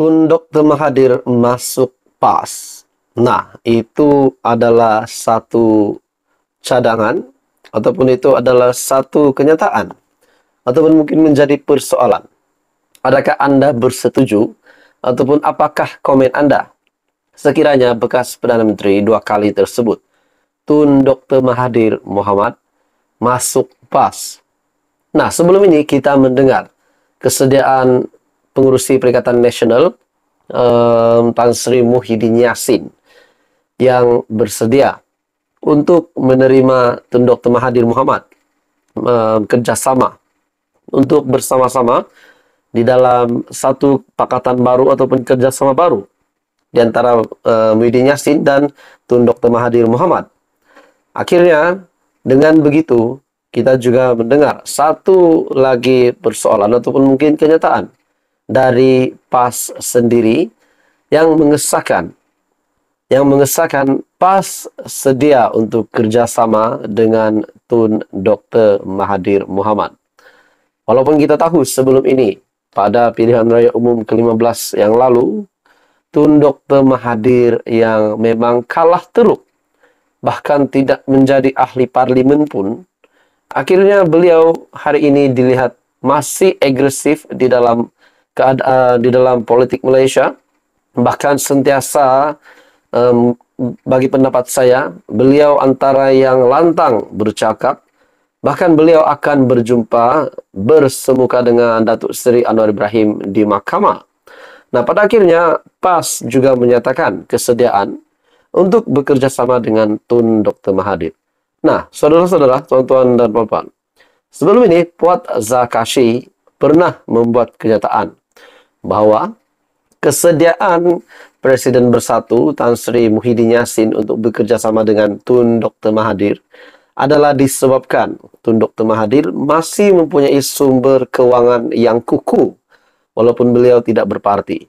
Tunduk Mahadir masuk pas. Nah, itu adalah satu cadangan ataupun itu adalah satu kenyataan ataupun mungkin menjadi persoalan. Adakah Anda bersetuju ataupun apakah komen Anda sekiranya bekas Perdana Menteri dua kali tersebut Tun Dr. Mahadir Muhammad masuk pas. Nah, sebelum ini kita mendengar kesediaan pengurusi Perikatan Nasional um, Tan Sri Muhyiddin Yassin yang bersedia untuk menerima Tun Dr. Mahathir Muhammad um, kerjasama untuk bersama-sama di dalam satu pakatan baru ataupun kerjasama baru di antara um, Muhyiddin Yassin dan Tun Dr. Mahathir Muhammad. Akhirnya dengan begitu kita juga mendengar satu lagi persoalan ataupun mungkin kenyataan dari PAS sendiri yang mengesahkan yang mengesahkan PAS sedia untuk kerjasama dengan Tun Dr. Mahathir Muhammad. Walaupun kita tahu sebelum ini, pada pilihan raya umum ke-15 yang lalu, Tun Dr. Mahathir yang memang kalah teruk, bahkan tidak menjadi ahli parlimen pun, akhirnya beliau hari ini dilihat masih agresif di dalam keadaan di dalam politik Malaysia bahkan sentiasa um, bagi pendapat saya beliau antara yang lantang bercakap bahkan beliau akan berjumpa bersemuka dengan Datuk Seri Anwar Ibrahim di mahkamah. Nah, pada akhirnya PAS juga menyatakan kesediaan untuk bekerjasama dengan Tun Dr. Mahathir. Nah, saudara-saudara, tuan-tuan dan puan-puan, sebelum ini Puat Zakashi pernah membuat kenyataan bahwa kesediaan Presiden Bersatu Tan Sri Muhyiddin Yassin untuk bekerja sama dengan Tun Dr. Mahathir adalah disebabkan Tun Dr. Mahathir masih mempunyai sumber keuangan yang kuku walaupun beliau tidak berparti.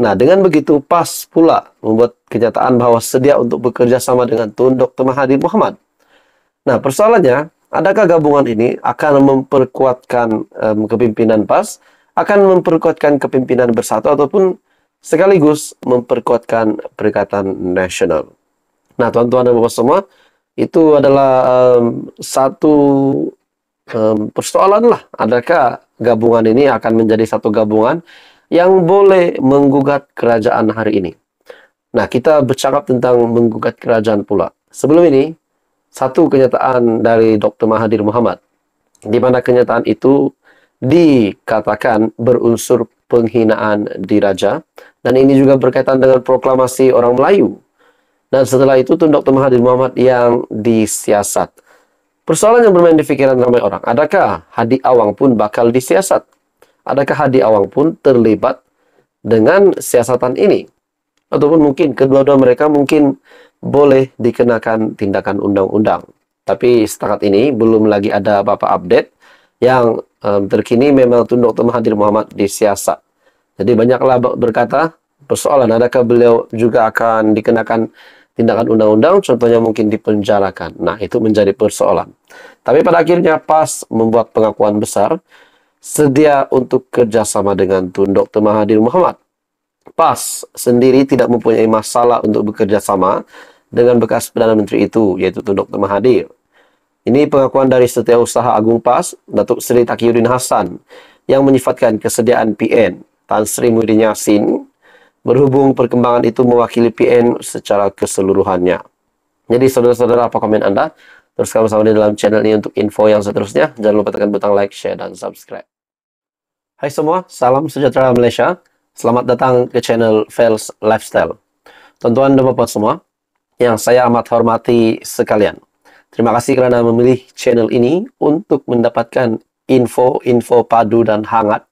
Nah, dengan begitu pas pula membuat kenyataan bahwa sedia untuk bekerja sama dengan Tun Dr. Mahathir Muhammad. Nah, persoalannya, adakah gabungan ini akan memperkuatkan um, kepimpinan PAS akan memperkuatkan kepimpinan bersatu ataupun sekaligus memperkuatkan Perikatan Nasional. Nah, tuan-tuan dan bapak semua, itu adalah um, satu um, persoalan lah. Adakah gabungan ini akan menjadi satu gabungan yang boleh menggugat kerajaan hari ini? Nah, kita bercakap tentang menggugat kerajaan pula. Sebelum ini, satu kenyataan dari Dr. Mahathir Muhammad, di mana kenyataan itu dikatakan berunsur penghinaan diraja dan ini juga berkaitan dengan proklamasi orang Melayu dan setelah itu Tun Dr. Mahathir Muhammad yang disiasat persoalan yang bermain di pikiran ramai orang adakah Hadi Awang pun bakal disiasat adakah Hadi Awang pun terlibat dengan siasatan ini ataupun mungkin kedua-dua mereka mungkin boleh dikenakan tindakan undang-undang. Tapi setakat ini belum lagi ada apa-apa update yang um, terkini memang Tunduk Dr. Mahathir Muhammad disiasat. Jadi banyaklah berkata persoalan adakah beliau juga akan dikenakan tindakan undang-undang contohnya mungkin dipenjarakan. Nah, itu menjadi persoalan. Tapi pada akhirnya PAS membuat pengakuan besar sedia untuk kerjasama dengan Tun Dr. Mahathir Muhammad. PAS sendiri tidak mempunyai masalah untuk bekerjasama dengan bekas Perdana Menteri itu, yaitu Tunduk Dr. Mahathir. Ini pengakuan dari Setiausaha Agung Pas, Datuk Seri Takiyuddin Hasan yang menyifatkan kesediaan PN Tan Sri Muhyiddin Yassin berhubung perkembangan itu mewakili PN secara keseluruhannya. Jadi saudara-saudara apa komen Anda? Teruskan bersama di dalam channel ini untuk info yang seterusnya. Jangan lupa tekan butang like, share, dan subscribe. Hai semua, salam sejahtera Malaysia. Selamat datang ke channel Fails Lifestyle. Tuan-tuan dan bapak semua, yang saya amat hormati sekalian. Terima kasih karena memilih channel ini untuk mendapatkan info-info padu dan hangat.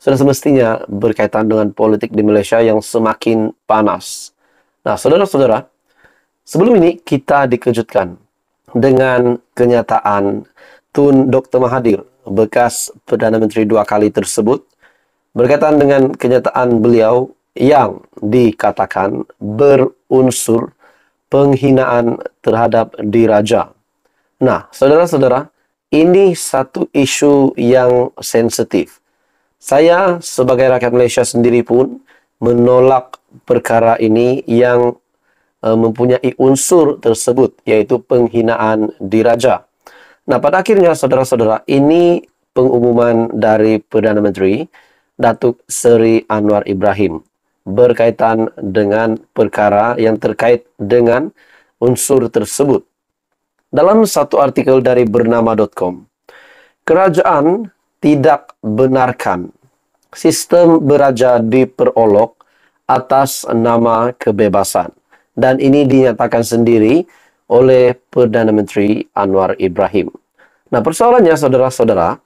Sudah semestinya berkaitan dengan politik di Malaysia yang semakin panas. Nah, saudara-saudara, sebelum ini kita dikejutkan dengan kenyataan Tun Dr. Mahathir, bekas Perdana Menteri dua kali tersebut, berkaitan dengan kenyataan beliau yang dikatakan berunsur penghinaan terhadap diraja Nah, saudara-saudara, ini satu isu yang sensitif. Saya sebagai rakyat Malaysia sendiri pun menolak perkara ini yang e, mempunyai unsur tersebut, yaitu penghinaan diraja. Nah, pada akhirnya saudara-saudara, ini pengumuman dari Perdana Menteri Datuk Seri Anwar Ibrahim berkaitan dengan perkara yang terkait dengan unsur tersebut dalam satu artikel dari bernama.com. Kerajaan tidak benarkan sistem beraja diperolok atas nama kebebasan. Dan ini dinyatakan sendiri oleh Perdana Menteri Anwar Ibrahim. Nah persoalannya saudara-saudara,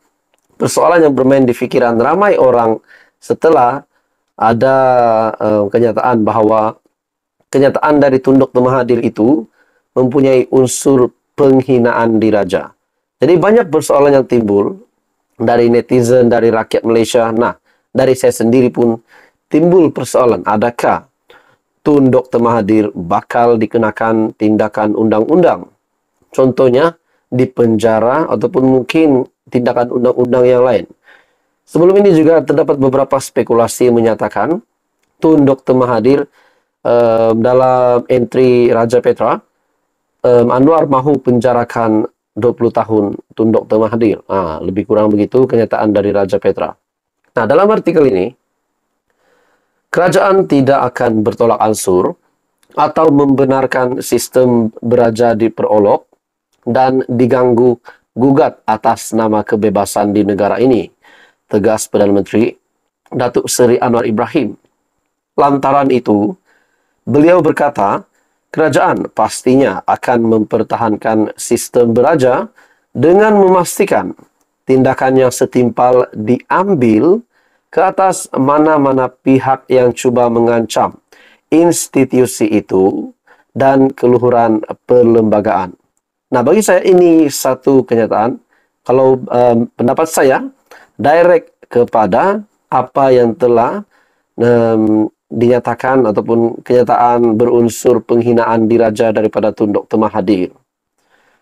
persoalan yang bermain di pikiran ramai orang setelah ada uh, kenyataan bahwa kenyataan dari Tunduk Temahadir itu mempunyai unsur penghinaan diraja. Jadi banyak persoalan yang timbul dari netizen, dari rakyat Malaysia. Nah, dari saya sendiri pun timbul persoalan adakah Tun Dr. Mahathir bakal dikenakan tindakan undang-undang. Contohnya di penjara ataupun mungkin tindakan undang-undang yang lain. Sebelum ini juga terdapat beberapa spekulasi menyatakan Tun Dr. Mahathir eh, dalam entry Raja Petra um, Anwar mahu penjarakan 20 tahun Tun Dr. Mahathir. Ah, lebih kurang begitu kenyataan dari Raja Petra. Nah, dalam artikel ini, kerajaan tidak akan bertolak ansur atau membenarkan sistem beraja diperolok dan diganggu gugat atas nama kebebasan di negara ini, tegas Perdana Menteri Datuk Seri Anwar Ibrahim. Lantaran itu, beliau berkata, kerajaan pastinya akan mempertahankan sistem beraja dengan memastikan tindakan yang setimpal diambil ke atas mana-mana pihak yang cuba mengancam institusi itu dan keluhuran perlembagaan. Nah, bagi saya ini satu kenyataan. Kalau um, pendapat saya direct kepada apa yang telah um, dinyatakan ataupun kenyataan berunsur penghinaan diraja daripada tunduk temah Mahathir.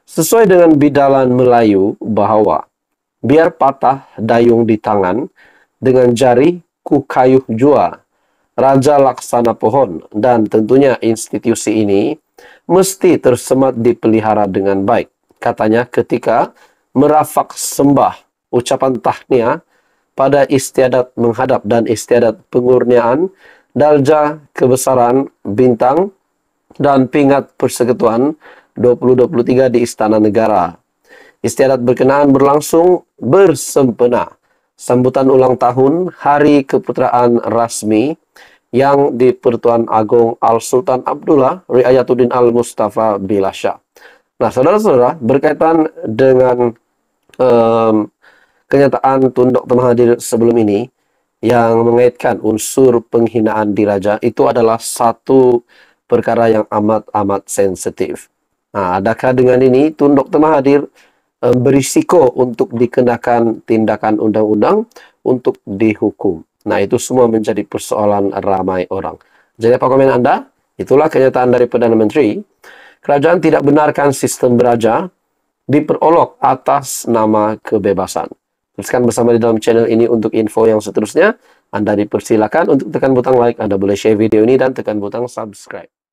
Sesuai dengan bidalan Melayu bahwa biar patah dayung di tangan dengan jari ku kayuh jua raja laksana pohon dan tentunya institusi ini mesti tersemat dipelihara dengan baik. Katanya ketika merafak sembah ucapan tahniah pada istiadat menghadap dan istiadat pengurniaan Dalja kebesaran bintang dan pingat persekutuan 2023 di Istana Negara. Istiadat berkenaan berlangsung bersempena sambutan ulang tahun Hari Keputeraan Rasmi yang di-Pertuan Agong Al-Sultan Abdullah Riayatuddin Al-Mustafa Bilasha. Nah, saudara-saudara, berkaitan dengan um, kenyataan Tunduk Dr. Mahathir sebelum ini, yang mengaitkan unsur penghinaan diraja itu adalah satu perkara yang amat-amat sensitif. Nah, adakah dengan ini tunduk Dr. Mahathir eh, berisiko untuk dikenakan tindakan undang-undang untuk dihukum? Nah, itu semua menjadi persoalan ramai orang. Jadi apa komen Anda? Itulah kenyataan dari Perdana Menteri. Kerajaan tidak benarkan sistem beraja diperolok atas nama kebebasan. Teruskan bersama di dalam channel ini untuk info yang seterusnya. Anda dipersilakan untuk tekan butang like, Anda boleh share video ini dan tekan butang subscribe.